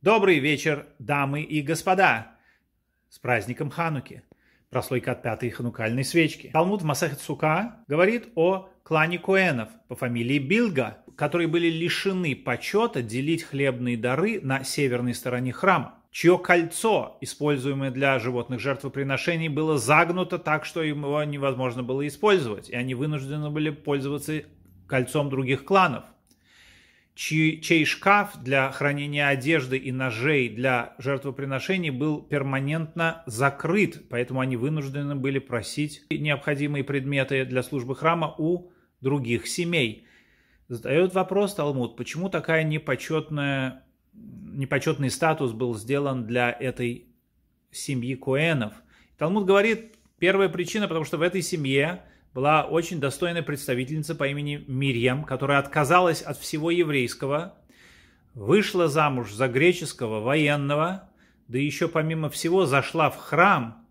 Добрый вечер, дамы и господа! С праздником Хануки! Прослойка от пятой ханукальной свечки. Талмуд в Масахет Сука говорит о клане Куэнов по фамилии Билга, которые были лишены почета делить хлебные дары на северной стороне храма чье кольцо, используемое для животных жертвоприношений, было загнуто так, что его невозможно было использовать, и они вынуждены были пользоваться кольцом других кланов – чей, чей шкаф для хранения одежды и ножей для жертвоприношений был перманентно закрыт, поэтому они вынуждены были просить необходимые предметы для службы храма у других семей. Задает вопрос Талмуд, почему такая непочетная, непочетный статус был сделан для этой семьи Коэнов? Талмуд говорит, первая причина, потому что в этой семье была очень достойная представительница по имени Мирьям, которая отказалась от всего еврейского, вышла замуж за греческого военного, да еще помимо всего зашла в храм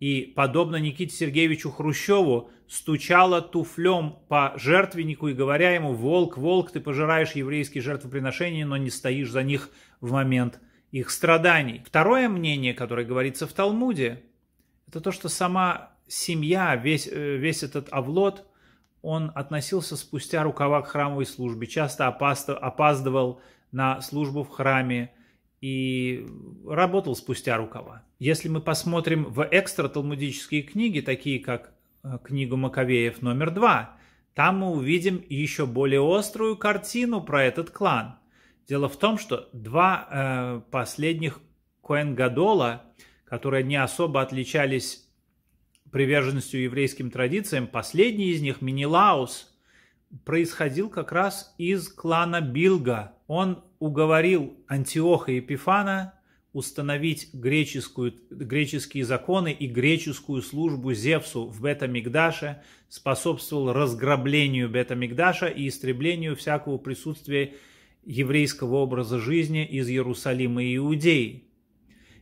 и, подобно Никите Сергеевичу Хрущеву, стучала туфлем по жертвеннику и говоря ему «Волк, волк, ты пожираешь еврейские жертвоприношения, но не стоишь за них в момент их страданий». Второе мнение, которое говорится в Талмуде, это то, что сама семья, весь, э, весь этот авлот, он относился спустя рукава к храмовой службе, часто опаздывал на службу в храме и работал спустя рукава. Если мы посмотрим в экстра-талмудические книги, такие как э, книгу Маковеев номер два, там мы увидим еще более острую картину про этот клан. Дело в том, что два э, последних Коэнгадола, которые не особо отличались приверженностью еврейским традициям, последний из них, Минилаус, происходил как раз из клана Билга. Он уговорил Антиоха и Епифана установить греческую, греческие законы и греческую службу Зевсу в Бета-Мигдаше, способствовал разграблению Бета-Мигдаша и истреблению всякого присутствия еврейского образа жизни из Иерусалима и Иудеи.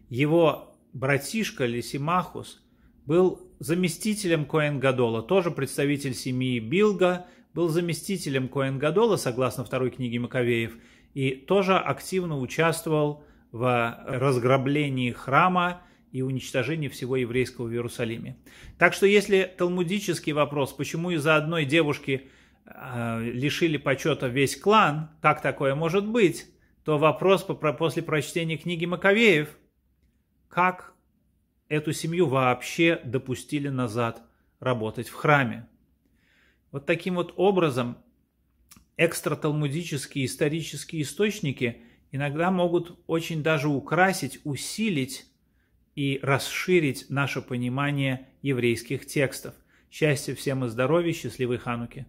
Его братишка Лисимахус – был заместителем Коэн Коэнгадола, тоже представитель семьи Билга, был заместителем Коэн Коэнгадола, согласно второй книге Маковеев, и тоже активно участвовал в разграблении храма и уничтожении всего еврейского в Иерусалиме. Так что если талмудический вопрос, почему из-за одной девушки э, лишили почета весь клан, как такое может быть, то вопрос после прочтения книги Маковеев, как эту семью вообще допустили назад работать в храме. Вот таким вот образом экстраталмудические исторические источники иногда могут очень даже украсить, усилить и расширить наше понимание еврейских текстов. Счастья всем и здоровья, счастливой Хануки!